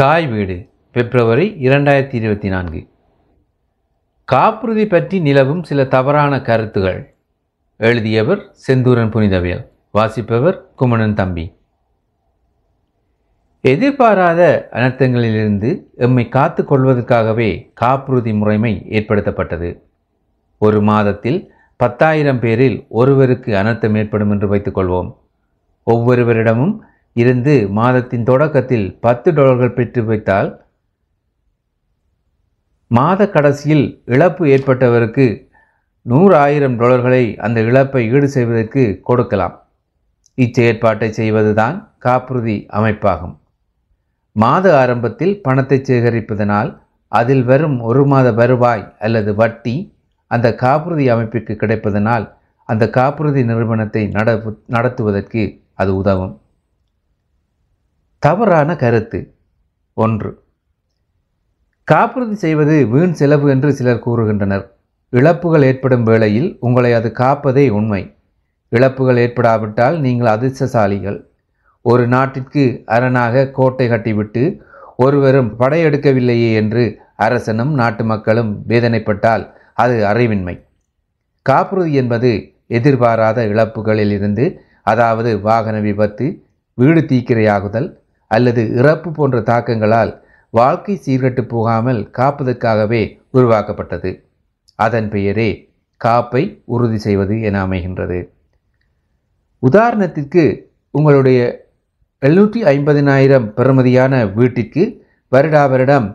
தாய் வீடு பிப்ரவரி இரண்டாயிரத்தி இருபத்தி நான்கு காப்புறுதி பற்றி நிலவும் சில தவறான கருத்துகள் எழுதியவர் செந்தூரன் புனிதவியல் வாசிப்பவர் குமணன் தம்பி எதிர்பாராத அனர்த்தங்களிலிருந்து எம்மை காத்து கொள்வதற்காகவே காப்புறுதி முறைமை ஏற்படுத்தப்பட்டது ஒரு மாதத்தில் பத்தாயிரம் பேரில் ஒருவருக்கு அனர்த்தம் ஏற்படும் என்று வைத்துக்கொள்வோம் ஒவ்வொருவரிடமும் இருந்து மாதத்தின் தொடக்கத்தில் பத்து டாலர்கள் பெற்று வைத்தால் மாத கடைசியில் இழப்பு ஏற்பட்டவருக்கு நூறு ஆயிரம் டாலர்களை அந்த இழப்பை ஈடு செய்வதற்கு கொடுக்கலாம் இச்செயற்பாட்டை செய்வதுதான் காப்புறுதி அமைப்பாகும் மாத ஆரம்பத்தில் பணத்தை சேகரிப்பதனால் அதில் வரும் ஒரு மாத வருவாய் அல்லது வட்டி அந்த காப்புறுதி அமைப்பிற்கு கிடைப்பதனால் அந்த காப்புறுதி நிறுவனத்தை நடத்துவதற்கு அது உதவும் தவறான கருத்து ஒன்று காப்புறுதி செய்வது வீண் செலவு என்று சிலர் கூறுகின்றனர் இழப்புகள் ஏற்படும் வேளையில் உங்களை அது காப்பதே உண்மை இழப்புகள் ஏற்படாவிட்டால் நீங்கள் அதிர்ஷ்டசாலிகள் ஒரு நாட்டிற்கு அரணாக கோட்டை கட்டிவிட்டு ஒருவரும் படையெடுக்கவில்லையே என்று அரசனும் நாட்டு மக்களும் வேதனைப்பட்டால் அது அறிவின்மை காப்புறுதி என்பது எதிர்பாராத இழப்புகளிலிருந்து அதாவது வாகன விபத்து வீடு தீக்கிரையாகுதல் அல்லது இறப்பு போன்ற தாக்கங்களால் வாழ்க்கை சீர்கட்டு போகாமல் காப்பதற்காகவே உருவாக்கப்பட்டது அதன் பெயரே காப்பை உறுதி செய்வது என அமைகின்றது உதாரணத்திற்கு உங்களுடைய எழுநூற்றி ஐம்பதினாயிரம் பெறுமதியான வீட்டிற்கு வருடா வருடம்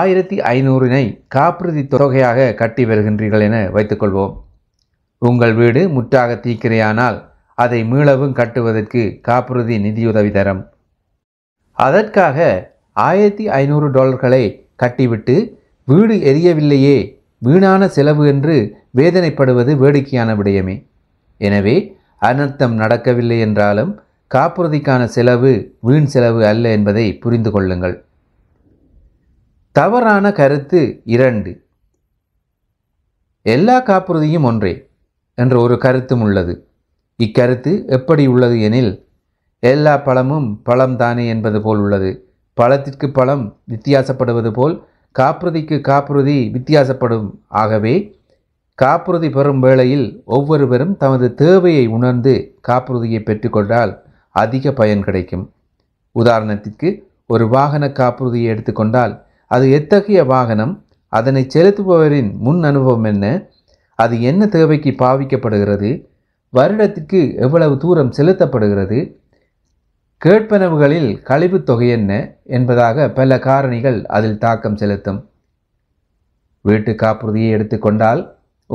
ஆயிரத்தி ஐநூறினை காப்புறுதி தொகையாக கட்டி வருகின்றீர்கள் என வைத்துக்கொள்வோம் உங்கள் வீடு முற்றாக தீக்கிரையானால் அதை மீளவும் கட்டுவதற்கு காப்புறுதி நிதியுதவி தரம் அதற்காக ஆயிரத்தி ஐநூறு டாலர்களை கட்டிவிட்டு வீடு எரியவில்லையே வீணான செலவு என்று வேதனைப்படுவது வேடிக்கையான விடயமே எனவே அனர்த்தம் நடக்கவில்லை என்றாலும் காப்புறுதிக்கான செலவு வீண் செலவு அல்ல என்பதை புரிந்து கொள்ளுங்கள் தவறான கருத்து இரண்டு எல்லா காப்புறுதியும் ஒன்றே என்ற ஒரு கருத்தும் உள்ளது இக்கருத்து எப்படி உள்ளது எனில் எல்லா பழமும் பழம் தானே என்பது போல் உள்ளது பழத்திற்கு பழம் வித்தியாசப்படுவது போல் காப்புறுதிக்கு காப்புறுதி வித்தியாசப்படும் ஆகவே காப்புறுதி பெறும் வேளையில் ஒவ்வொருவரும் தமது தேவையை உணர்ந்து காப்புறுதியை பெற்றுக்கொண்டால் அதிக பயன் கிடைக்கும் உதாரணத்திற்கு ஒரு வாகன காப்புறுதியை எடுத்துக்கொண்டால் அது எத்தகைய வாகனம் அதனை செலுத்துபவரின் முன் அனுபவம் என்ன அது என்ன தேவைக்கு பாவிக்கப்படுகிறது வருடத்திற்கு எவ்வளவு தூரம் செலுத்தப்படுகிறது கேட்பனவுகளில் கழிவுத் தொகை என்ன என்பதாக பல காரணிகள் அதில் தாக்கம் செலுத்தும் வீட்டு காப்புறுதியை எடுத்துக்கொண்டால்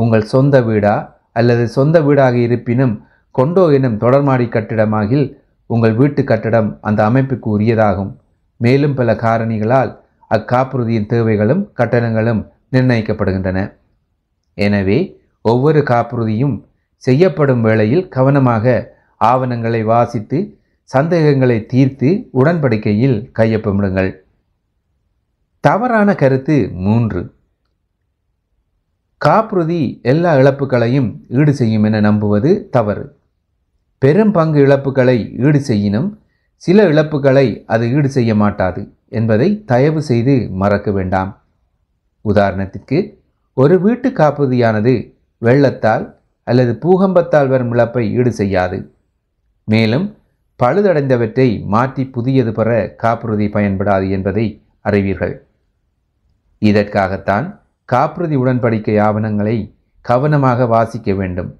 உங்கள் சொந்த வீடா அல்லது சொந்த வீடாக இருப்பினும் கொண்டோ எனும் தொடர்மாடி கட்டிடமாகில் உங்கள் வீட்டு கட்டடம் அந்த அமைப்புக்கு உரியதாகும் மேலும் பல காரணிகளால் அக்காப்புறுதியின் தேவைகளும் கட்டணங்களும் நிர்ணயிக்கப்படுகின்றன எனவே ஒவ்வொரு காப்புறுதியும் செய்யப்படும் வேளையில் கவனமாக ஆவணங்களை வாசித்து சந்தேகங்களை தீர்த்து உடன்படிக்கையில் கையொப்பமிடுங்கள் தவறான கருத்து மூன்று காப்புறுதி எல்லா இழப்புகளையும் ஈடு செய்யும் என நம்புவது தவறு பெரும் பங்கு இழப்புகளை ஈடு செய்யினும் சில இழப்புகளை அது ஈடு செய்ய மாட்டாது என்பதை தயவு செய்து மறக்க வேண்டாம் உதாரணத்திற்கு ஒரு வீட்டு காப்புறுதியானது வெள்ளத்தால் அல்லது பூகம்பத்தால் வரும் இழப்பை ஈடு செய்யாது மேலும் பழுதடைந்தவற்றை மாற்றி புதியது பெற காப்புறுதி பயன்படாது என்பதை அறிவீர்கள் இதற்காகத்தான் காப்புறுதி உடன்படிக்கை ஆவணங்களை கவனமாக வாசிக்க வேண்டும்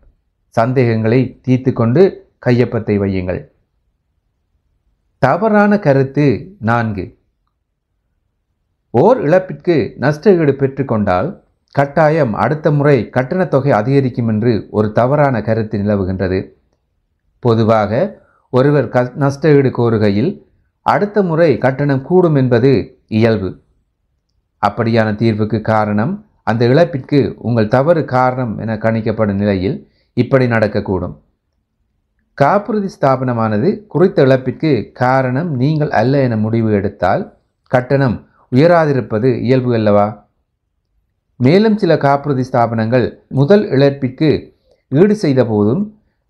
சந்தேகங்களை தீர்த்து கொண்டு கையொப்பத்தை வையுங்கள் தவறான கருத்து நான்கு ஓர் இழப்பிற்கு நஷ்டஈடு பெற்றுக்கொண்டால் கட்டாயம் அடுத்த முறை கட்டணத் தொகை அதிகரிக்கும் என்று ஒரு தவறான கருத்து நிலவுகின்றது பொதுவாக ஒருவர் க நஷ்டஈடு கோருகையில் அடுத்த முறை கட்டணம் கூடும் என்பது இயல்பு அப்படியான தீர்வுக்கு காரணம் அந்த இழப்பிற்கு உங்கள் தவறு காரணம் என கணிக்கப்படும் நிலையில் இப்படி நடக்கக்கூடும் காப்புறுதி ஸ்தாபனமானது குறித்த இழப்பிற்கு காரணம் நீங்கள் அல்ல என முடிவு எடுத்தால் கட்டணம் உயராதிருப்பது இயல்பு அல்லவா மேலும் சில காப்புறுதி ஸ்தாபனங்கள் முதல் இழப்பிற்கு ஈடு செய்த போதும்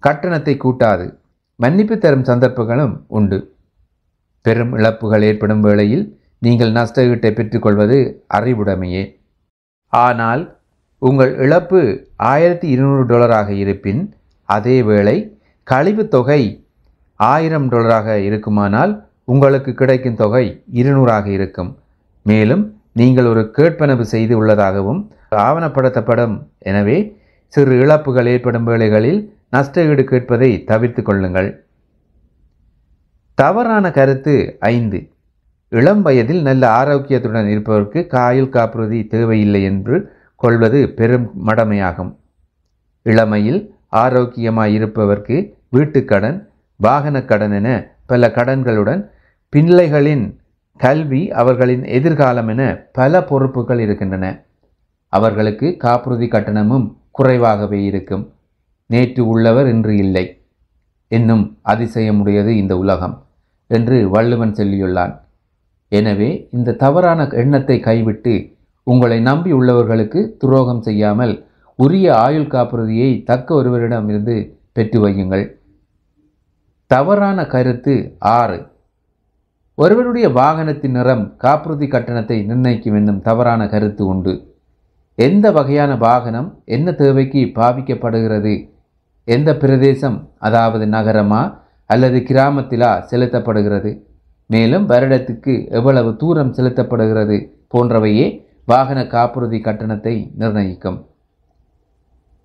கட்டணத்தை கூட்டாது மன்னிப்பு தரும் சந்தர்ப்பங்களும் உண்டு பெரும் இழப்புகள் ஏற்படும் வேளையில் நீங்கள் நஷ்டகீட்டை பெற்றுக்கொள்வது அறிவுடைமையே ஆனால் உங்கள் இழப்பு ஆயிரத்தி இருநூறு டாலராக இருப்பின் அதே வேளை கழிவு தொகை ஆயிரம் டாலராக இருக்குமானால் உங்களுக்கு கிடைக்கும் தொகை இருநூறாக இருக்கும் மேலும் நீங்கள் ஒரு கேட்பனவு செய்து உள்ளதாகவும் ஆவணப்படுத்தப்படும் எனவே சிறு இழப்புகள் ஏற்படும் வேளைகளில் நஷ்ட ஈடு கேட்பதை தவிர்த்து கொள்ளுங்கள் தவறான கருத்து ஐந்து இளம் வயதில் நல்ல ஆரோக்கியத்துடன் இருப்பவருக்கு காயில் காப்புறுதி தேவையில்லை என்று கொள்வது பெரும் மடமையாகும் இளமையில் ஆரோக்கியமாக இருப்பவர்க்கு வீட்டுக்கடன் வாகனக்கடன் என பல கடன்களுடன் பிள்ளைகளின் கல்வி அவர்களின் எதிர்காலம் என பல பொறுப்புகள் இருக்கின்றன அவர்களுக்கு காப்புறுதி கட்டணமும் குறைவாகவே இருக்கும் நேற்று உள்ளவர் இன்று இல்லை என்னும் அதிசயமுடையது இந்த உலகம் என்று வள்ளுவன் சொல்லியுள்ளான் எனவே இந்த தவறான எண்ணத்தை கைவிட்டு உங்களை நம்பி உள்ளவர்களுக்கு துரோகம் செய்யாமல் உரிய ஆயுள் காப்புறுதியை தக்க ஒருவரிடம் இருந்து பெற்று வையுங்கள் தவறான கருத்து ஆறு ஒருவருடைய வாகனத்தின் நிறம் காப்புறுதி கட்டணத்தை நிர்ணயிக்கும் என்னும் தவறான கருத்து உண்டு எந்த வகையான வாகனம் என்ன தேவைக்கு பாவிக்கப்படுகிறது எந்த பிரதேசம் அதாவது நகரமா அல்லது கிராமத்திலா செலுத்தப்படுகிறது மேலும் வருடத்துக்கு எவ்வளவு தூரம் செலுத்தப்படுகிறது போன்றவையே வாகன காப்புறுதி கட்டணத்தை நிர்ணயிக்கும்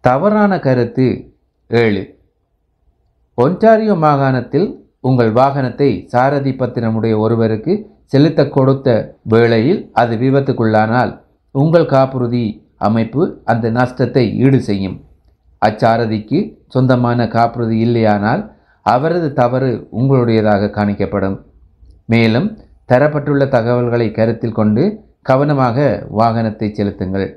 தவறான கருத்து ஏழு ஒன்டாரியோ மாகாணத்தில் உங்கள் வாகனத்தை சாரதி பத்திரமுடைய ஒருவருக்கு செலுத்த கொடுத்த வேளையில் அது விபத்துக்குள்ளானால் உங்கள் காப்புறுதி அமைப்பு அந்த நஷ்டத்தை ஈடு செய்யும் அச்சாரதிக்கு சொந்தமான காப்புறுதி இல்லையானால் அவரது தவறு உங்களுடையதாக காணிக்கப்படும் மேலும் தரப்பட்டுள்ள தகவல்களை கருத்தில் கொண்டு கவனமாக வாகனத்தை செலுத்துங்கள்